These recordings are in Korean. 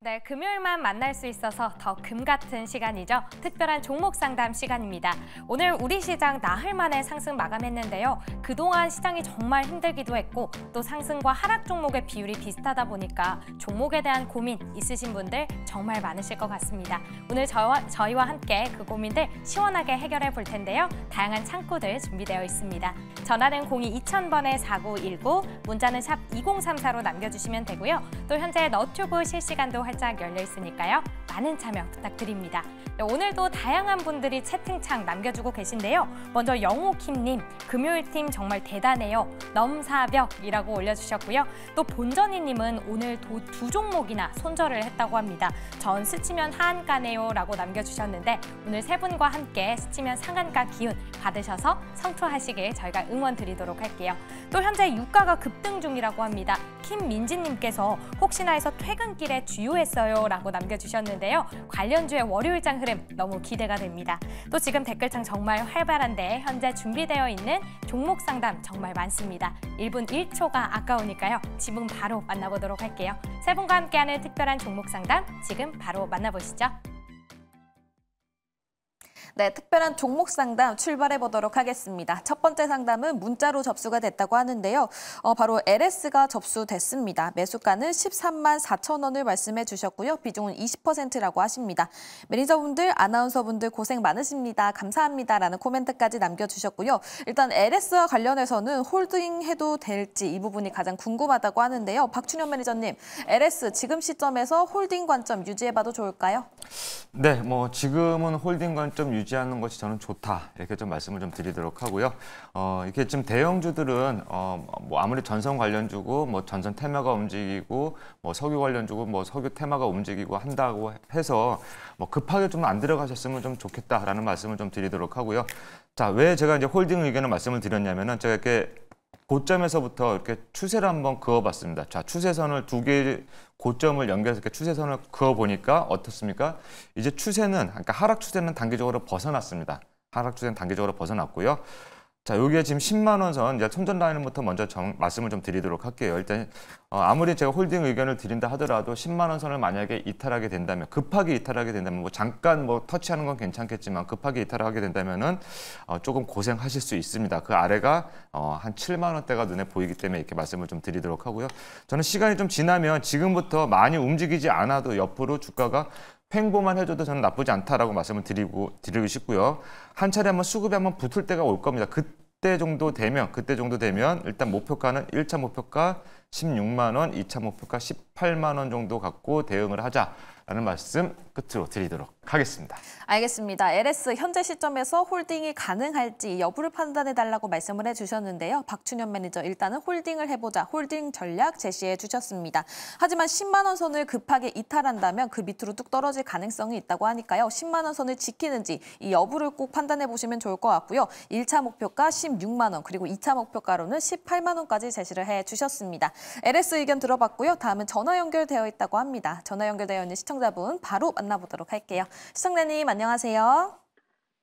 네, 금요일만 만날 수 있어서 더 금 같은 시간이죠. 특별한 종목 상담 시간입니다. 오늘 우리 시장 나흘 만에 상승 마감했는데요. 그동안 시장이 정말 힘들기도 했고 또 상승과 하락 종목의 비율이 비슷하다 보니까 종목에 대한 고민 있으신 분들 정말 많으실 것 같습니다. 오늘 저와, 저희와 함께 그 고민들 시원하게 해결해 볼 텐데요. 다양한 창구들 준비되어 있습니다. 전화는 02 2000번에 4919, 문자는 샵 2034로 남겨주시면 되고요. 또 현재 너튜브 실시간도 활짝 열려 있으니까요. 많은 참여 부탁드립니다. 네, 오늘도 다양한 분들이 채팅창 남겨주고 계신데요. 먼저 영호킴님, 금요일팀 정말 대단해요. 넘사벽이라고 올려주셨고요. 또 본전이님은 오늘 도, 두 종목이나 손절을 했다고 합니다. 전 스치면 하한가네요 라고 남겨주셨는데 오늘 세 분과 함께 스치면 상한가 기운 받으셔서 성투하시길 저희가 응원 드리도록 할게요. 또 현재 유가가 급등 중이라고 합니다. 김민지님께서 혹시나 해서 퇴근길에 주유했어요 라고 남겨주셨는데요. 관련주의 월요일장 흐름 너무 기대가 됩니다. 또 지금 댓글창 정말 활발한데 현재 준비되어 있는 종목 상담 정말 많습니다. 1분 1초가 아까우니까요. 지금 바로 만나보도록 할게요. 세 분과 함께하는 특별한 종목 상담 지금 바로 만나보시죠. 네, 특별한 종목 상담 출발해 보도록 하겠습니다. 첫 번째 상담은 문자로 접수가 됐다고 하는데요. 어, 바로 LS가 접수됐습니다. 매수가는 13만 4천 원을 말씀해 주셨고요. 비중은 20%라고 하십니다. 매니저분들, 아나운서분들 고생 많으십니다. 감사합니다라는 코멘트까지 남겨주셨고요. 일단 LS와 관련해서는 홀딩해도 될지 이 부분이 가장 궁금하다고 하는데요. 박춘현 매니저님, LS 지금 시점에서 홀딩 관점 유지해봐도 좋을까요? 네, 뭐 지금은 홀딩 관점 유지 유지하는 것이 저는 좋다 이렇게 좀 말씀을 좀 드리도록 하고요. 어, 이렇게 지금 대형주들은 어, 뭐 아무리 전선 관련주고 뭐 전선 테마가 움직이고 뭐 석유 관련주고 뭐 석유 테마가 움직이고 한다고 해서 뭐 급하게 좀 안 들어가셨으면 좀 좋겠다라는 말씀을 좀 드리도록 하고요. 자, 왜 제가 이제 홀딩 의견을 말씀을 드렸냐면은 제가 이렇게 고점에서부터 이렇게 추세를 한번 그어봤습니다. 자, 추세선을 두개의 고점을 연결해서 이렇게 추세선을 그어보니까 어떻습니까? 이제 추세는, 그러니까 하락 추세는 단기적으로 벗어났습니다. 하락 추세는 단기적으로 벗어났고요. 자, 여기에 지금 10만 원 선, 이제 손전 라인부터 먼저 정, 말씀을 좀 드리도록 할게요. 일단 어, 아무리 제가 홀딩 의견을 드린다 하더라도 10만 원 선을 만약에 이탈하게 된다면 급하게 이탈하게 된다면 뭐 잠깐 뭐 터치하는 건 괜찮겠지만 급하게 이탈하게 된다면은 어, 조금 고생하실 수 있습니다. 그 아래가 어, 한 7만 원대가 눈에 보이기 때문에 이렇게 말씀을 좀 드리도록 하고요. 저는 시간이 좀 지나면 지금부터 많이 움직이지 않아도 옆으로 주가가 횡보만 해줘도 저는 나쁘지 않다라고 말씀을 드리고 드리고 싶고요. 한 차례 한번 수급이 한번 붙을 때가 올 겁니다. 그때 정도 되면 그때 정도 되면 일단 목표가는 1차 목표가 16만 원, 2차 목표가 18만 원 정도 갖고 대응을 하자. 라는 말씀 끝으로 드리도록 하겠습니다. 알겠습니다. LS 현재 시점에서 홀딩이 가능할지 여부를 판단해달라고 말씀을 해주셨는데요. 박춘현 매니저 일단은 홀딩을 해보자 홀딩 전략 제시해 주셨습니다. 하지만 10만 원 선을 급하게 이탈한다면 그 밑으로 뚝 떨어질 가능성이 있다고 하니까요. 10만 원 선을 지키는지 이 여부를 꼭 판단해 보시면 좋을 것 같고요. 1차 목표가 16만 원 그리고 2차 목표가로는 18만 원까지 제시를 해 주셨습니다. LS 의견 들어봤고요. 다음은 전화 연결되어 있다고 합니다. 전화 연결되어 있는 시청 시청자분 바로 만나보도록 할게요. 시청자님 안녕하세요.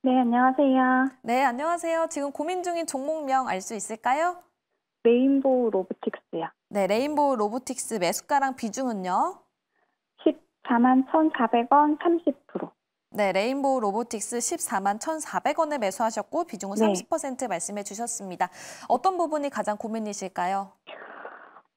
네, 안녕하세요. 네, 안녕하세요. 지금 고민 중인 종목명 알 수 있을까요? 레인보우 로보틱스요. 네, 레인보우 로보틱스 매수가랑 비중은요? 14만 1,400원 30%. 네, 레인보우 로보틱스 14만 1,400원에 매수하셨고 비중은 네. 30% 말씀해 주셨습니다. 어떤 부분이 가장 고민이실까요?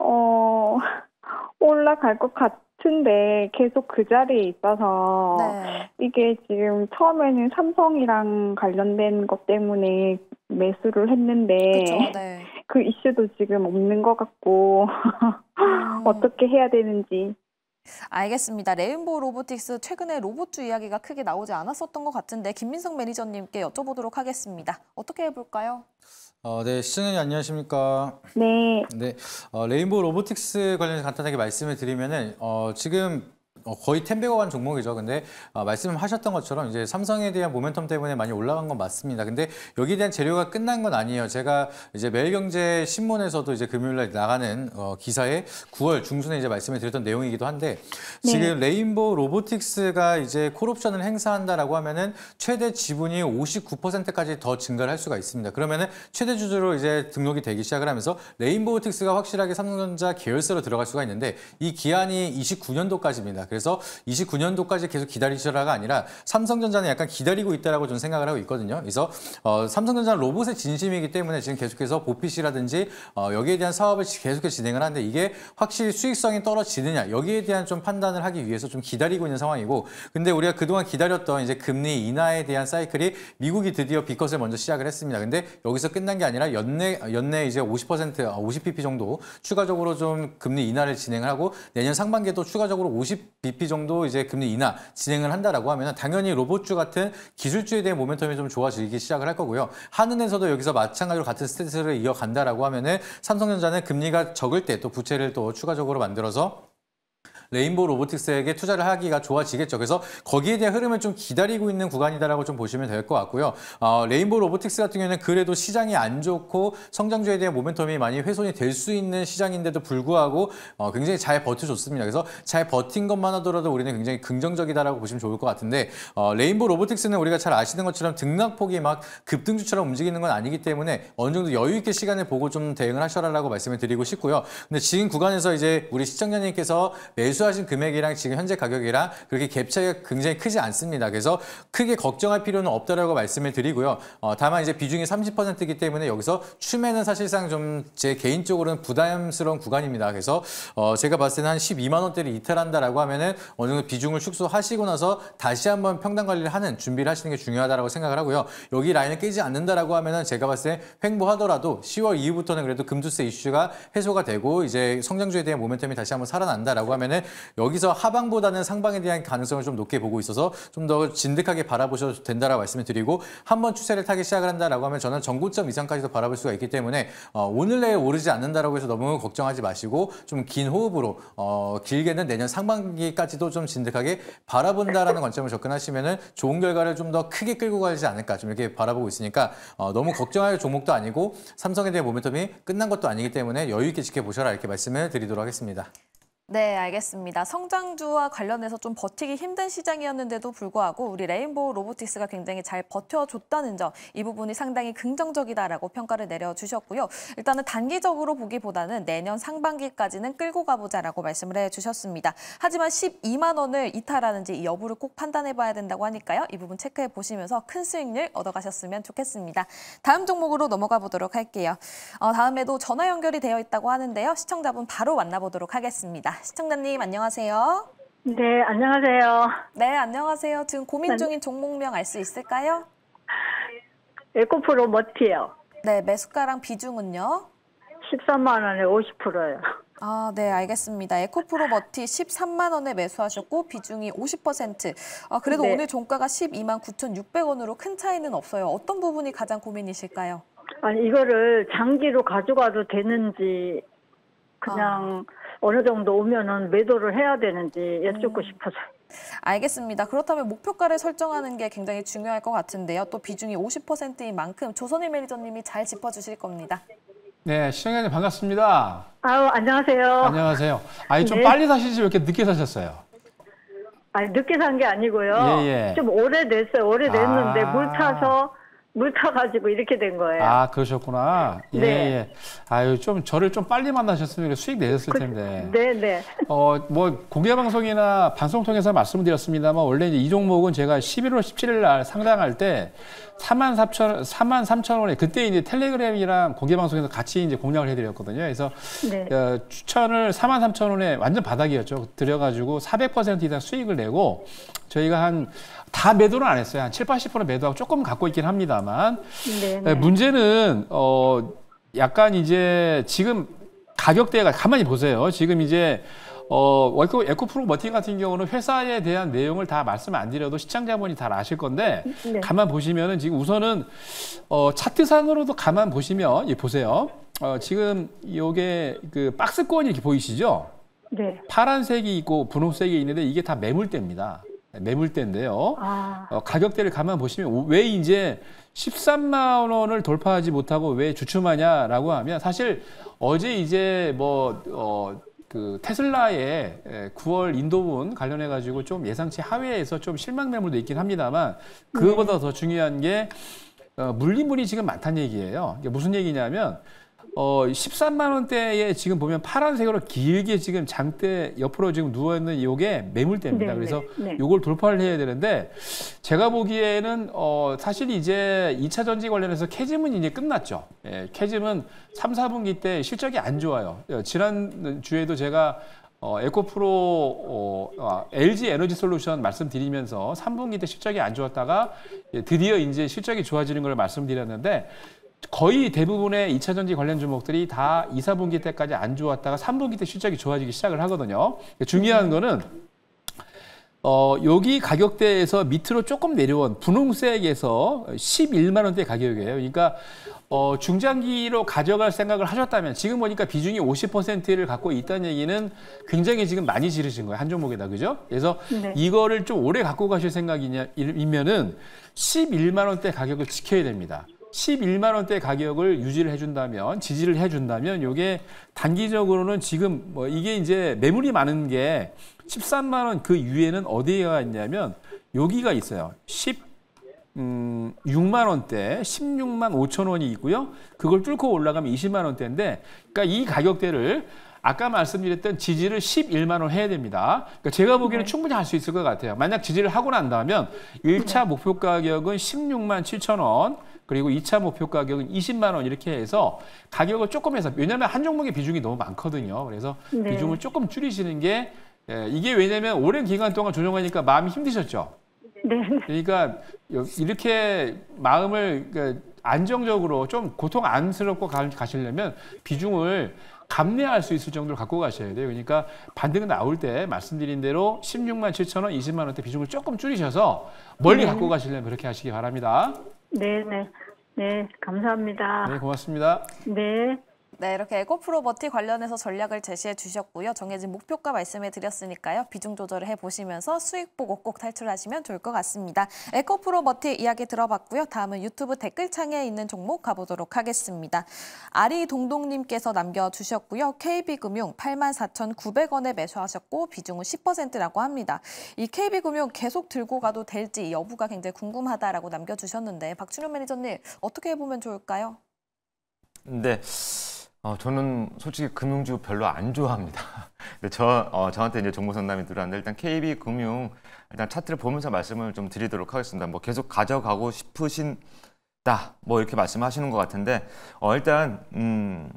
어, 올라갈 것같 같은데 계속 그 자리에 있어서 네. 이게 지금 처음에는 삼성이랑 관련된 것 때문에 매수를 했는데 그쵸, 네. 그 이슈도 지금 없는 것 같고 음. 어떻게 해야 되는지 알겠습니다. 레인보우 로보틱스 최근에 로봇주 이야기가 크게 나오지 않았었던 것 같은데 김민성 매니저님께 여쭤보도록 하겠습니다. 어떻게 해볼까요? 어, 네, 시청자님 안녕하십니까? 네. 네, 어, 레인보우 로보틱스 관련해서 간단하게 말씀을 드리면은 어, 지금 어, 거의 텐베거간 종목이죠. 근데 어, 말씀하셨던 것처럼 이제 삼성에 대한 모멘텀 때문에 많이 올라간 건 맞습니다. 근데 여기에 대한 재료가 끝난 건 아니에요. 제가 이제 매일경제 신문에서도 이제 금요일날 나가는 어, 기사에 9월 중순에 이제 말씀을 드렸던 내용이기도 한데 네. 지금 레인보우 로보틱스가 이제 콜옵션을 행사한다라고 하면은 최대 지분이 59%까지 더 증가를 할 수가 있습니다. 그러면은 최대 주주로 이제 등록이 되기 시작을 하면서 레인보우틱스가 확실하게 삼성전자 계열사로 들어갈 수가 있는데 이 기한이 29년도까지입니다. 그래서 29년도까지 계속 기다리셔라가 아니라 삼성전자는 약간 기다리고 있다라고 저는 생각을 하고 있거든요. 그래서 어, 삼성전자는 로봇의 진심이기 때문에 지금 계속해서 보핏이라든지 어, 여기에 대한 사업을 계속해서 진행을 하는데 이게 확실히 수익성이 떨어지느냐 여기에 대한 좀 판단을 하기 위해서 좀 기다리고 있는 상황이고 근데 우리가 그동안 기다렸던 이제 금리 인하에 대한 사이클이 미국이 드디어 비컷을 먼저 시작을 했습니다. 근데 여기서 끝난 게 아니라 연내 연내 이제 50% 50pp 정도 추가적으로 좀 금리 인하를 진행을 하고 내년 상반기에 도 추가적으로 50 BP 정도 이제 금리 인하 진행을 한다라고 하면 당연히 로봇주 같은 기술주에 대한 모멘텀이 좀 좋아지기 시작을 할 거고요. 한은에서도 여기서 마찬가지로 같은 스탠스를 이어간다라고 하면은 삼성전자는 금리가 적을 때 또 부채를 또 추가적으로 만들어서 레인보우 로보틱스에게 투자를 하기가 좋아지겠죠. 그래서 거기에 대한 흐름을 좀 기다리고 있는 구간이다라고 좀 보시면 될 것 같고요. 어, 레인보우 로보틱스 같은 경우에는 그래도 시장이 안 좋고 성장주에 대한 모멘텀이 많이 훼손이 될 수 있는 시장인데도 불구하고 어, 굉장히 잘 버텨줬습니다. 그래서 잘 버틴 것만 하더라도 우리는 굉장히 긍정적이다라고 보시면 좋을 것 같은데 어, 레인보우 로보틱스는 우리가 잘 아시는 것처럼 등락폭이 막 급등주처럼 움직이는 건 아니기 때문에 어느 정도 여유 있게 시간을 보고 좀 대응을 하셔라라고 말씀을 드리고 싶고요. 근데 지금 구간에서 이제 우리 시청자님께서 매수 매수하신 금액이랑 지금 현재 가격이랑 그렇게 갭 차이가 굉장히 크지 않습니다. 그래서 크게 걱정할 필요는 없다라고 말씀을 드리고요. 어, 다만 이제 비중이 30%이기 때문에 여기서 추매는 사실상 좀 제 개인적으로는 부담스러운 구간입니다. 그래서 어, 제가 봤을 때는 한 12만 원대를 이탈한다라고 하면은 어느 정도 비중을 축소하시고 나서 다시 한번 평단 관리를 하는 준비를 하시는 게 중요하다라고 생각을 하고요. 여기 라인을 깨지 않는다라고 하면은 제가 봤을 때 횡보하더라도 10월 이후부터는 그래도 금주세 이슈가 해소가 되고 이제 성장주에 대한 모멘텀이 다시 한번 살아난다라고 하면은 여기서 하방보다는 상방에 대한 가능성을 좀 높게 보고 있어서 좀 더 진득하게 바라보셔도 된다라고 말씀을 드리고 한번 추세를 타기 시작을 한다라고 하면 저는 전고점 이상까지도 바라볼 수가 있기 때문에 어, 오늘 내에 오르지 않는다라고 해서 너무 걱정하지 마시고 좀 긴 호흡으로 어, 길게는 내년 상반기까지도 좀 진득하게 바라본다라는 관점을 접근하시면은 좋은 결과를 좀 더 크게 끌고 가지 않을까 좀 이렇게 바라보고 있으니까 어, 너무 걱정할 종목도 아니고 삼성에 대한 모멘텀이 끝난 것도 아니기 때문에 여유 있게 지켜보셔라 이렇게 말씀을 드리도록 하겠습니다. 네, 알겠습니다. 성장주와 관련해서 좀 버티기 힘든 시장이었는데도 불구하고 우리 레인보우 로보틱스가 굉장히 잘 버텨줬다는 점, 이 부분이 상당히 긍정적이다라고 평가를 내려주셨고요. 일단은 단기적으로 보기보다는 내년 상반기까지는 끌고 가보자라고 말씀을 해주셨습니다. 하지만 12만 원을 이탈하는지 여부를 꼭 판단해봐야 된다고 하니까요. 이 부분 체크해 보시면서 큰 수익률 얻어가셨으면 좋겠습니다. 다음 종목으로 넘어가 보도록 할게요. 어, 다음에도 전화 연결이 되어 있다고 하는데요. 시청자분 바로 만나보도록 하겠습니다. 시청자님 안녕하세요. 네, 안녕하세요. 네, 안녕하세요. 지금 고민 네. 중인 종목명 알 수 있을까요? 에코프로 머티요. 네, 매수가랑 비중은요? 13만 원에 50%요. 예 아, 네, 알겠습니다. 에코프로 머티 13만 원에 매수하셨고 비중이 50%. 아, 그래도 네. 오늘 종가가 12만 9,600원으로 큰 차이는 없어요. 어떤 부분이 가장 고민이실까요? 아니, 이거를 장기로 가져가도 되는지 그냥 아. 어느 정도 오면은 매도를 해야 되는지 여쭙고 음. 싶어서 알겠습니다. 그렇다면 목표가를 설정하는 게 굉장히 중요할 것 같은데요. 또 비중이 50%인 만큼 조선일 매니저님이 잘 짚어주실 겁니다. 네, 시청자님 반갑습니다. 아우 안녕하세요. 안녕하세요. 아니 좀 네. 빨리 사시지 왜 이렇게 늦게 사셨어요? 아니 늦게 산 게 아니고요. 예, 예. 좀 오래됐어요. 오래됐는데 아... 물 타서 물 타가지고 이렇게 된 거예요. 아 그러셨구나. 예, 네. 예. 아유 좀 저를 좀 빨리 만나셨으면 수익 내셨을 그, 텐데. 네네. 어 뭐 공개 방송이나 방송 통해서 말씀드렸습니다만 원래 이제 이 종목은 제가 11월 17일 날 상장할 때 4만 3천 4만 3천 원에 그때 이제 텔레그램이랑 공개 방송에서 같이 이제 공략을 해드렸거든요. 그래서 네. 어, 추천을 4만 3천 원에 완전 바닥이었죠. 들여가지고 400% 이상 수익을 내고 저희가 한 다 매도는 안 했어요. 한 7, 80% 매도하고 조금 갖고 있긴 합니다만 네, 네, 네 문제는 어 약간 이제 지금 가격대가 가만히 보세요. 지금 이제 어, 월코 에코프로 머팅 같은 경우는 회사에 대한 내용을 다 말씀 안 드려도 시청자분이 다 아실 건데 네. 가만 보시면은 지금 우선은 어, 차트상으로도 가만 보시면 예, 보세요. 어, 지금 요게 그 박스권이 이렇게 보이시죠? 네. 파란색이 있고 분홍색이 있는데 이게 다 매물대입니다. 매물대인데요. 아. 어, 가격대를 가만 보시면 왜 이제 13만 원을 돌파하지 못하고 왜 주춤하냐라고 하면 사실 어제 이제 뭐 어, 그 테슬라의 9월 인도분 관련해 가지고 좀 예상치 하회에서 좀 실망 매물도 있긴 합니다만 그거보다 네. 더 중요한 게 어, 물리물이 지금 많다는 얘기예요. 이게 무슨 얘기냐면 어, 13만 원대에 지금 보면 파란색으로 길게 지금 장대 옆으로 지금 누워 있는 요게 매물대입니다. 네, 네 그래서 네. 요걸 돌파를 해야 되는데 제가 보기에는 어, 사실 이제 2차 전지 관련해서 캐짐은 이제 끝났죠. 예, 캐짐은 3, 4분기 때 실적이 안 좋아요. 예, 지난 주에도 제가 어, 에코프로 어, 아, LG 에너지 솔루션 말씀드리면서 3분기 때 실적이 안 좋았다가 예, 드디어 이제 실적이 좋아지는 걸 말씀드렸는데 거의 대부분의 2차 전지 관련 주목들이다 2, 4분기 때까지 안 좋았다가 3분기 때 실적이 좋아지기 시작을 하거든요. 중요한 음. 거는 어, 여기 가격대에서 밑으로 조금 내려온 분홍색에서 11만 원대 가격이에요. 그러니까 어, 중장기로 가져갈 생각을 하셨다면 지금 보니까 비중이 50%를 갖고 있다는 얘기는 굉장히 지금 많이 지르신 거예요. 한 종목에다. 그죠? 그래서 네. 이거를 좀 오래 갖고 가실 생각이면은 11만 원대 가격을 지켜야 됩니다. 11만 원대 가격을 유지를 해준다면 지지를 해준다면 이게 단기적으로는 지금 뭐 이게 이제 매물이 많은 게 13만 원 그 위에는 어디가 있냐면 여기가 있어요. 10 음, 6만 원대, 16만 5천 원이 있고요. 그걸 뚫고 올라가면 20만 원대인데, 그러니까 이 가격대를 아까 말씀드렸던 지지를 11만 원 해야 됩니다. 그러니까 제가 보기에는 네. 충분히 할 수 있을 것 같아요. 만약 지지를 하고 난다면 1차 목표 가격은 16만 7천 원, 그리고 2차 목표 가격은 20만 원 이렇게 해서 가격을 조금 해서 왜냐하면 한 종목의 비중이 너무 많거든요. 그래서 네. 비중을 조금 줄이시는 게 예, 이게 왜냐면 하 오랜 기간 동안 조정하니까 마음이 힘드셨죠. 네. 그러니까 이렇게 마음을 그러니까 안정적으로 좀 고통 안스럽고 가시려면 비중을 감내할 수 있을 정도로 갖고 가셔야 돼요. 그러니까 반등은 나올 때 말씀드린 대로 16만 7천 원, 20만 원대 비중을 조금 줄이셔서 멀리 네. 갖고 가시려면 그렇게 하시기 바랍니다. 네, 네. 네, 감사합니다. 네, 고맙습니다. 네. 네, 이렇게 에코프로버티 관련해서 전략을 제시해 주셨고요. 정해진 목표가 말씀해 드렸으니까요. 비중 조절을 해보시면서 수익 보고 꼭 탈출하시면 좋을 것 같습니다. 에코프로버티 이야기 들어봤고요. 다음은 유튜브 댓글창에 있는 종목 가보도록 하겠습니다. 아리동동님께서 남겨주셨고요. KB금융 84,900원에 매수하셨고 비중은 10%라고 합니다. 이 KB금융 계속 들고 가도 될지 여부가 굉장히 궁금하다라고 남겨주셨는데 박준현 매니저님 어떻게 해보면 좋을까요? 네. 어, 저는 솔직히 금융주 별로 안 좋아합니다. 근데 저 어, 저한테 이제 정보 상담이 들어왔는데 일단 KB 금융 일단 차트를 보면서 말씀을 좀 드리도록 하겠습니다. 뭐 계속 가져가고 싶으신다 뭐 이렇게 말씀하시는 것 같은데 어, 일단 음,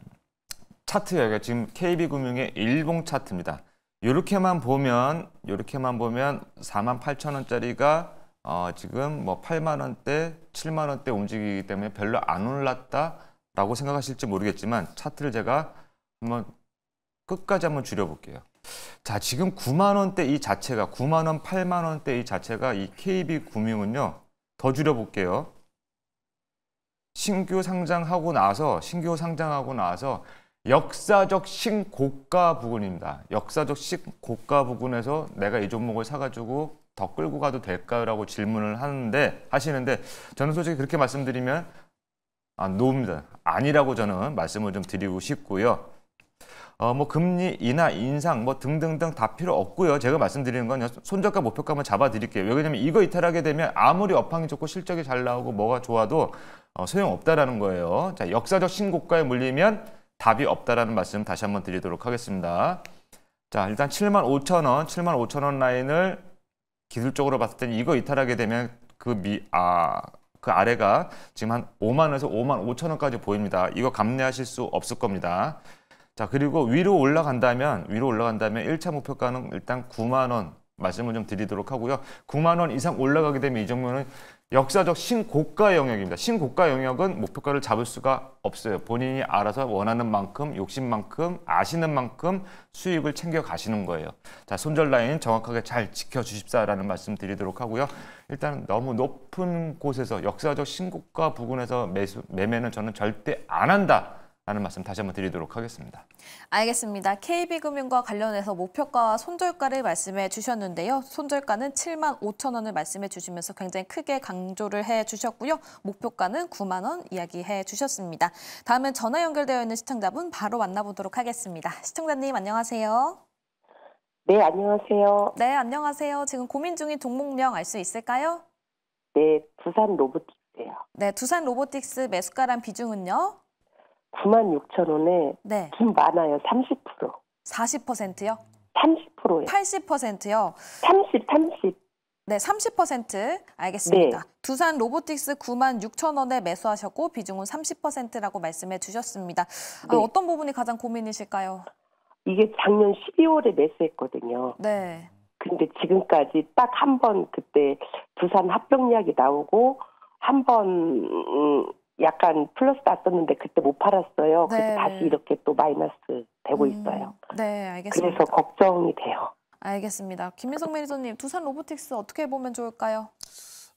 차트가 그러니까 지금 KB 금융의 일봉 차트입니다. 이렇게만 보면 이렇게만 보면 4 8 0원짜리가 어, 지금 뭐 8만 원대, 7만 원대 움직이기 때문에 별로 안 올랐다. 라고 생각하실지 모르겠지만 차트를 제가 한번 끝까지 한번 줄여볼게요. 자, 지금 9만 원대 이 자체가 9만 원, 8만 원대 이 자체가 이 KB 금융은요. 더 줄여볼게요. 신규 상장하고 나서 신규 상장하고 나서 역사적 신고가 부근입니다. 역사적 신고가 부근에서 내가 이 종목을 사가지고 더 끌고 가도 될까라고 질문을 하는데 하시는데 저는 솔직히 그렇게 말씀드리면 아, 놓습니다. 아니라고 저는 말씀을 좀 드리고 싶고요. 어, 뭐 금리 인하 인상 뭐 등등등 다 필요 없고요. 제가 말씀드리는 건 손절가 목표값만 잡아드릴게요. 왜냐하면 이거 이탈하게 되면 아무리 업황이 좋고 실적이 잘 나오고 뭐가 좋아도 어, 소용없다라는 거예요. 자 역사적 신고가에 물리면 답이 없다라는 말씀 다시 한번 드리도록 하겠습니다. 자 일단 7만 5천 원, 7만 5천 원 라인을 기술적으로 봤을 때는 이거 이탈하게 되면 그미아 그 아래가 지금 한 5만 에서 5만 5천 원까지 보입니다. 이거 감내하실 수 없을 겁니다. 자 그리고 위로 올라간다면 위로 올라간다면 1차 목표가는 일단 9만 원 말씀을 좀 드리도록 하고요. 9만 원 이상 올라가게 되면 이 정도는 역사적 신고가 영역입니다. 신고가 영역은 목표가를 잡을 수가 없어요. 본인이 알아서 원하는 만큼, 욕심만큼, 아시는 만큼 수익을 챙겨 가시는 거예요. 자, 손절 라인 정확하게 잘 지켜주십사라는 말씀 드리도록 하고요. 일단 너무 높은 곳에서 역사적 신고가 부근에서 매수, 매매는 저는 절대 안 한다. 라는 말씀 다시 한번 드리도록 하겠습니다. 알겠습니다. KB금융과 관련해서 목표가와 손절가를 말씀해 주셨는데요. 손절가는 7만 5천 원을 말씀해 주시면서 굉장히 크게 강조를 해 주셨고요. 목표가는 9만 원 이야기해 주셨습니다. 다음은 전화 연결되어 있는 시청자분 바로 만나보도록 하겠습니다. 시청자님 안녕하세요. 네, 안녕하세요. 네, 안녕하세요. 지금 고민 중인 종목명 알 수 있을까요? 네, 부산 로보틱스요. 네, 두산 로보틱스 매수가란 비중은요? 9만 6천 원에 네. 좀 많아요. 30%. 40%요? 30%요. 80%요? 30, 30. 네, 30% 알겠습니다. 네. 두산 로보틱스 9만 6천 원에 매수하셨고 비중은 30%라고 말씀해 주셨습니다. 아, 네. 아, 어떤 부분이 가장 고민이실까요? 이게 작년 12월에 매수했거든요. 네. 근데 지금까지 딱 한 번 그때 두산 합병 이야기 나오고 한번 음, 약간 플러스 났었는데 그때 못 팔았어요. 그래서 네. 다시 이렇게 또 마이너스 되고 음, 있어요. 네, 알겠습니다. 그래서 걱정이 돼요. 알겠습니다. 김민성 매니저님, 두산 로보틱스 어떻게 보면 좋을까요?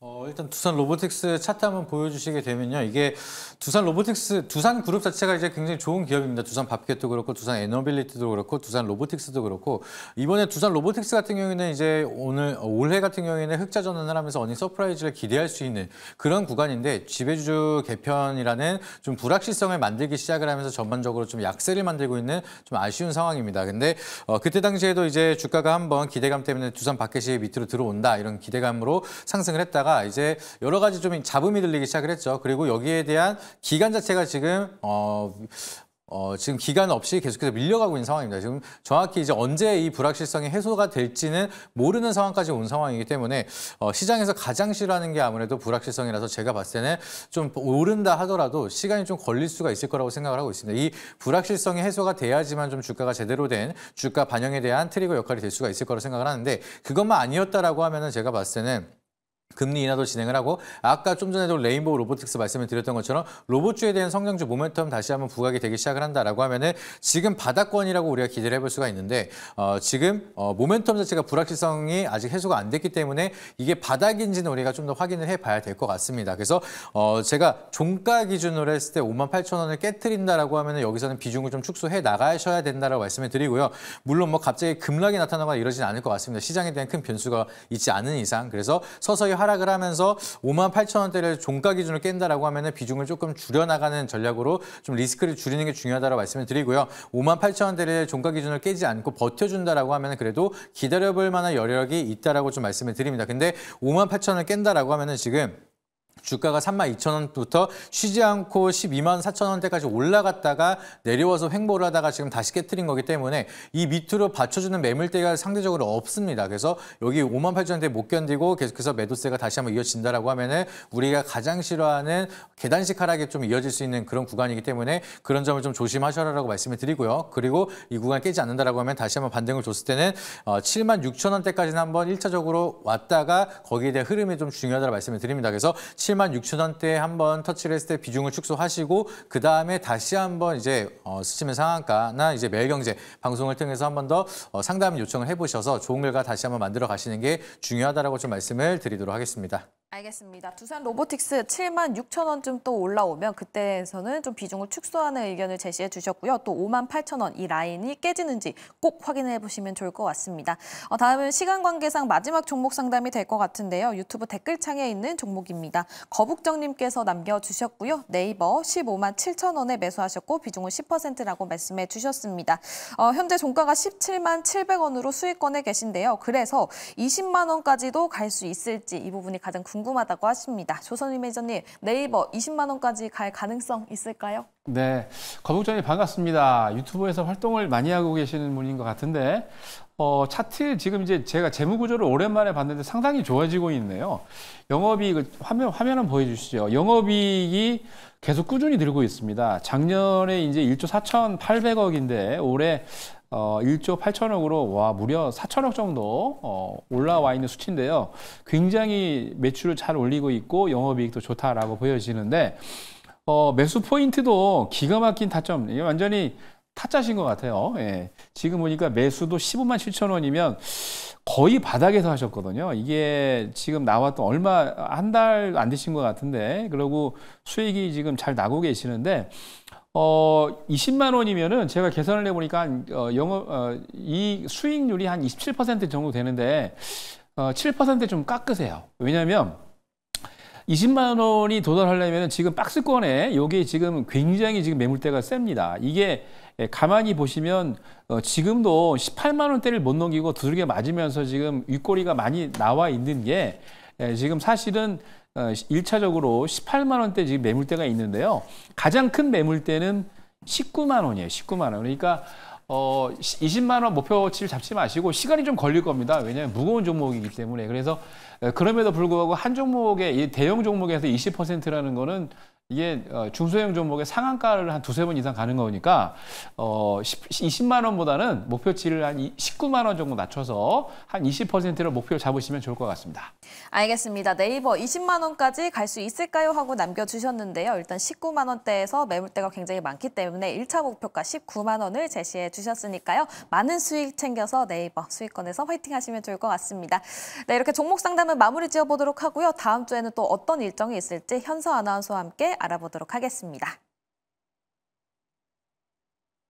어, 일단 두산 로보틱스 차트 한번 보여주시게 되면요. 이게 두산 로보틱스, 두산 그룹 자체가 이제 굉장히 좋은 기업입니다. 두산 밥켓도 그렇고, 두산 에너빌리티도 그렇고, 두산 로보틱스도 그렇고, 이번에 두산 로보틱스 같은 경우에는 이제 오늘, 어, 올해 같은 경우에는 흑자 전환을 하면서 어닝 서프라이즈를 기대할 수 있는 그런 구간인데, 지배주주 개편이라는 좀 불확실성을 만들기 시작을 하면서 전반적으로 좀 약세를 만들고 있는 좀 아쉬운 상황입니다. 근데, 어, 그때 당시에도 이제 주가가 한번 기대감 때문에 두산 바켓이 밑으로 들어온다, 이런 기대감으로 상승을 했다가, 이제 여러 가지 좀 잡음이 들리기 시작을 했죠. 그리고 여기에 대한 기간 자체가 지금 어, 어, 지금 기간 없이 계속해서 밀려가고 있는 상황입니다. 지금 정확히 이제 언제 이 불확실성이 해소가 될지는 모르는 상황까지 온 상황이기 때문에 어, 시장에서 가장 싫어하는 게 아무래도 불확실성이라서 제가 봤을 때는 좀 오른다 하더라도 시간이 좀 걸릴 수가 있을 거라고 생각을 하고 있습니다. 이 불확실성이 해소가 돼야지만 좀 주가가 제대로 된 주가 반영에 대한 트리거 역할이 될 수가 있을 거라고 생각을 하는데 그것만 아니었다라고 하면은 제가 봤을 때는 금리 인하도 진행을 하고 아까 좀 전에도 레인보우 로보틱스 말씀을 드렸던 것처럼 로봇주에 대한 성장주 모멘텀 다시 한번 부각이 되기 시작을 한다라고 하면은 지금 바닥권이라고 우리가 기대를 해볼 수가 있는데 어, 지금 어, 모멘텀 자체가 불확실성이 아직 해소가 안 됐기 때문에 이게 바닥인지는 우리가 좀 더 확인을 해봐야 될 것 같습니다. 그래서 어, 제가 종가 기준으로 했을 때 5만 8천 원을 깨뜨린다라고 하면은 여기서는 비중을 좀 축소해 나가셔야 된다라고 말씀을 드리고요. 물론 뭐 갑자기 급락이 나타나거나 이러진 않을 것 같습니다. 시장에 대한 큰 변수가 있지 않은 이상 그래서 서서히 하락을 하면서 5만 8천 원대를 종가 기준으로 깬다라고 하면 비중을 조금 줄여나가는 전략으로 좀 리스크를 줄이는 게 중요하다고 말씀을 드리고요. 5만 8천 원대를 종가 기준으로 깨지 않고 버텨준다라고 하면 그래도 기다려볼 만한 여력이 있다라고 좀 말씀을 드립니다. 근데 5만 8천 원을 깬다라고 하면 지금 주가가 3 2 0 0 0 원부터 쉬지 않고 1 2 4 0 0 0 원대까지 올라갔다가 내려와서 횡보를 하다가 지금 다시 깨뜨린 거기 때문에 이 밑으로 받쳐주는 매물대가 상대적으로 없습니다. 그래서 여기 5 8 0 0 0 원대 못 견디고 계속해서 매도세가 다시 한번 이어진다라고 하면은 우리가 가장 싫어하는 계단식 하락이 좀 이어질 수 있는 그런 구간이기 때문에 그런 점을 좀 조심하셔라라고 말씀을 드리고요. 그리고 이 구간 깨지 않는다라고 하면 다시 한번 반등을 줬을 때는 7 6 0 0 0 원대까지는 한번 1차적으로 왔다가 거기에 대한 흐름이 좀 중요하다고 말씀을 드립니다. 그래서 7만 6천 원대에 한번 터치를 했을 때 비중을 축소하시고 그 다음에 다시 한번 이제 어, 스치면 상한가나 이제 매일경제 방송을 통해서 한 번 더 어, 상담 요청을 해보셔서 좋은 결과 다시 한 번 만들어 가시는 게 중요하다라고 좀 말씀을 드리도록 하겠습니다. 알겠습니다. 두산 로보틱스 7만 6천 원쯤 또 올라오면 그때에서는 좀 비중을 축소하는 의견을 제시해 주셨고요. 또 5만 8천 원 이 라인이 깨지는지 꼭 확인해 보시면 좋을 것 같습니다. 어, 다음은 시간 관계상 마지막 종목 상담이 될 것 같은데요. 유튜브 댓글창에 있는 종목입니다. 거북정님께서 남겨주셨고요. 네이버 15만 7천 원에 매수하셨고 비중은 10%라고 말씀해 주셨습니다. 어, 현재 종가가 17만 700원으로 수익권에 계신데요. 그래서 20만 원까지도 갈 수 있을지 이 부분이 가장 궁금합니다. 궁금하다고 하십니다. 조선이 매니저님, 네이버 20만 원까지 갈 가능성 있을까요? 네, 거북전이 반갑습니다. 유튜브에서 활동을 많이 하고 계시는 분인 것 같은데 어, 차트 지금 이제 제가 재무 구조를 오랜만에 봤는데 상당히 좋아지고 있네요. 영업이익 그 화면 화면 한 보여주시죠. 영업이익이 계속 꾸준히 늘고 있습니다. 작년에 이제 1조 4,800억인데 올해 1조 어, 8천억으로 와 무려 4천억 정도 어, 올라와 있는 수치인데요. 굉장히 매출을 잘 올리고 있고 영업이익도 좋다라고 보여지는데 어, 매수 포인트도 기가 막힌 타점. 이게 완전히 타짜신 것 같아요. 예. 지금 보니까 매수도 15만 7천 원이면 거의 바닥에서 하셨거든요. 이게 지금 나왔던 얼마 한 달 안 되신 것 같은데 그러고 수익이 지금 잘 나고 계시는데 어, 20만 원이면은 제가 계산을 해보니까 어, 영업 어, 이 수익률이 한 27% 정도 되는데 어, 7%좀 깎으세요. 왜냐하면 20만 원이 도달하려면 지금 박스권에 요게 지금 굉장히 지금 매물대가 셉니다. 이게 예, 가만히 보시면 어, 지금도 18만 원대를 못 넘기고 두들겨 맞으면서 지금 윗꼬리가 많이 나와 있는 게 예, 지금 사실은 어, 일차적으로 18만 원대 지금 매물대가 있는데요. 가장 큰 매물대는 19만 원이에요. 19만 원. 그러니까 어 20만 원 목표치를 잡지 마시고 시간이 좀 걸릴 겁니다. 왜냐하면 무거운 종목이기 때문에. 그래서 예, 그럼에도 불구하고 한 종목의 대형 종목에서 20%라는 거는 이게 어, 중소형 종목의 상한가를 한 두세 번 이상 가는 거니까 어 20만 원보다는 목표치를 한 19만 원 정도 낮춰서 한 20%를 목표로 잡으시면 좋을 것 같습니다. 알겠습니다. 네이버 20만 원까지 갈 수 있을까요? 하고 남겨주셨는데요. 일단 19만 원대에서 매물대가 굉장히 많기 때문에 1차 목표가 19만 원을 제시해 주셨으니까요. 많은 수익 챙겨서 네이버 수익권에서 화이팅 하시면 좋을 것 같습니다. 네, 이렇게 종목 상담 상담은 마무리 지어보도록 하고요. 다음 주에는 또 어떤 일정이 있을지 현서 아나운서와 함께 알아보도록 하겠습니다.